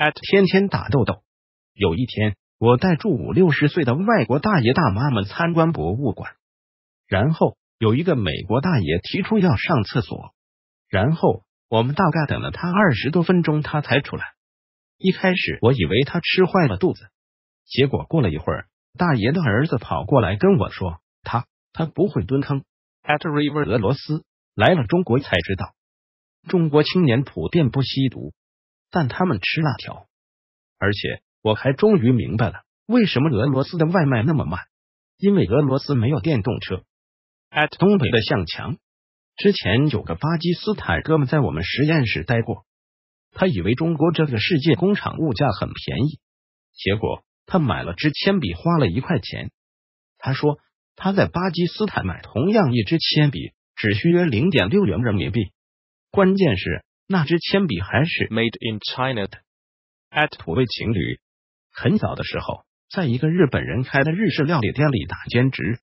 at 天天打豆豆。有一天，我带住五六十岁的外国大爷大妈们参观博物馆，然后有一个美国大爷提出要上厕所，然后我们大概等了他二十多分钟，他才出来。一开始我以为他吃坏了肚子，结果过了一会儿，大爷的儿子跑过来跟我说，他他不会蹲坑。at river 俄罗斯来了中国才知道，中国青年普遍不吸毒。但他们吃辣条，而且我还终于明白了为什么俄罗斯的外卖那么慢，因为俄罗斯没有电动车。at 东北的向强，之前有个巴基斯坦哥们在我们实验室待过，他以为中国这个世界工厂物价很便宜，结果他买了支铅笔花了一块钱。他说他在巴基斯坦买同样一支铅笔只需约零点六元人民币，关键是。那支铅笔还是 Made in China 的。at 土味情侣，很早的时候，在一个日本人开的日式料理店里打兼职。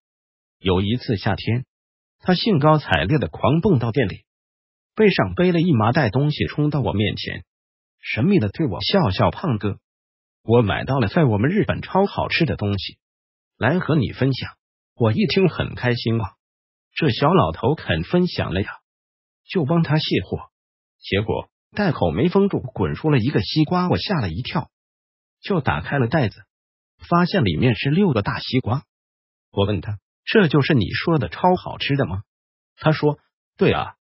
有一次夏天，他兴高采烈的狂蹦到店里，背上背了一麻袋东西，冲到我面前，神秘的对我笑笑：“胖哥，我买到了在我们日本超好吃的东西，来和你分享。”我一听很开心啊，这小老头肯分享了呀，就帮他卸货。结果袋口没封住，滚出了一个西瓜，我吓了一跳，就打开了袋子，发现里面是六个大西瓜。我问他：“这就是你说的超好吃的吗？”他说：“对啊，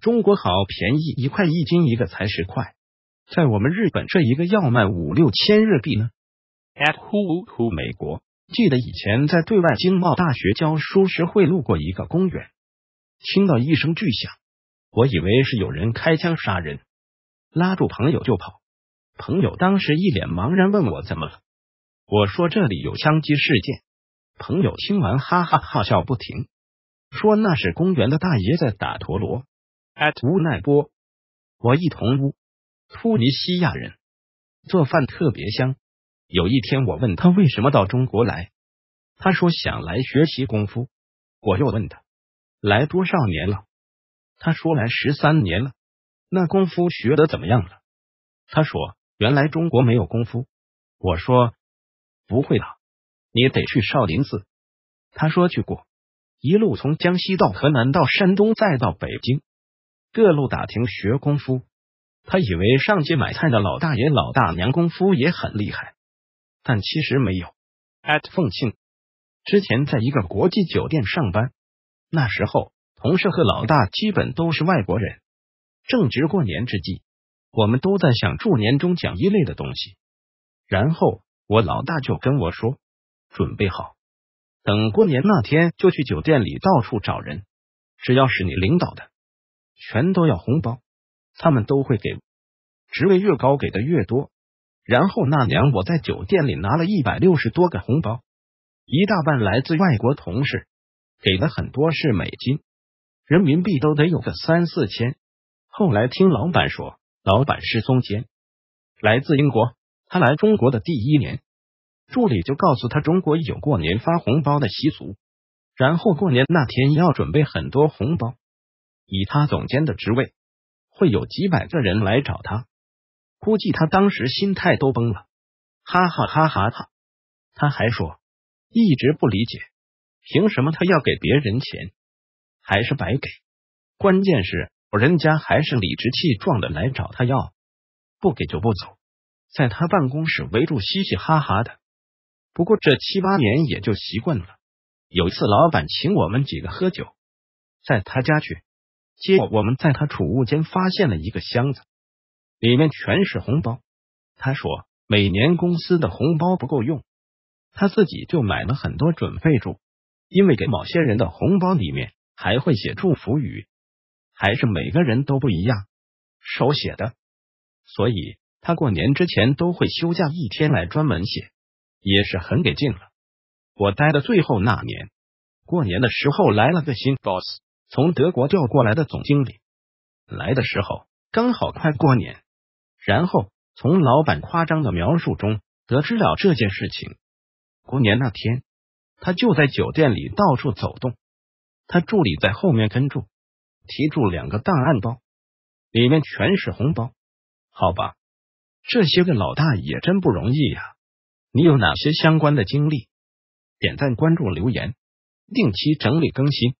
中国好便宜，一块一斤一个才十块，在我们日本这一个要卖五六千日币呢。” At who who？美国？记得以前在对外经贸大学教书时，会路过一个公园，听到一声巨响。我以为是有人开枪杀人，拉住朋友就跑。朋友当时一脸茫然，问我怎么了。我说这里有枪击事件。朋友听完哈哈哈笑不停，说那是公园的大爷在打陀螺。乌奈波，我一同乌突尼西亚人，做饭特别香。有一天我问他为什么到中国来，他说想来学习功夫。我又问他来多少年了。他说来十三年了，那功夫学的怎么样了？他说原来中国没有功夫。我说不会的，你得去少林寺。他说去过，一路从江西到河南到山东再到北京，各路打听学功夫。他以为上街买菜的老大爷老大娘功夫也很厉害，但其实没有。at 凤庆之前在一个国际酒店上班，那时候。同事和老大基本都是外国人。正值过年之际，我们都在想祝年终奖一类的东西。然后我老大就跟我说：“准备好，等过年那天就去酒店里到处找人，只要是你领导的，全都要红包，他们都会给。职位越高，给的越多。”然后那年我在酒店里拿了一百六十多个红包，一大半来自外国同事，给了很多是美金。人民币都得有个三四千。后来听老板说，老板是踪监，来自英国。他来中国的第一年，助理就告诉他中国有过年发红包的习俗，然后过年那天要准备很多红包。以他总监的职位，会有几百个人来找他，估计他当时心态都崩了，哈哈哈哈！他他还说一直不理解，凭什么他要给别人钱。还是白给，关键是人家还是理直气壮的来找他要，不给就不走，在他办公室围住嘻嘻哈哈的。不过这七八年也就习惯了。有一次老板请我们几个喝酒，在他家去，结果我们在他储物间发现了一个箱子，里面全是红包。他说每年公司的红包不够用，他自己就买了很多准备住，因为给某些人的红包里面。还会写祝福语，还是每个人都不一样，手写的。所以他过年之前都会休假一天来专门写，也是很给劲了。我待的最后那年，过年的时候来了个新 boss，从德国调过来的总经理。来的时候刚好快过年，然后从老板夸张的描述中得知了这件事情。过年那天，他就在酒店里到处走动。他助理在后面跟住，提住两个档案包，里面全是红包。好吧，这些个老大也真不容易呀。你有哪些相关的经历？点赞、关注、留言，定期整理更新。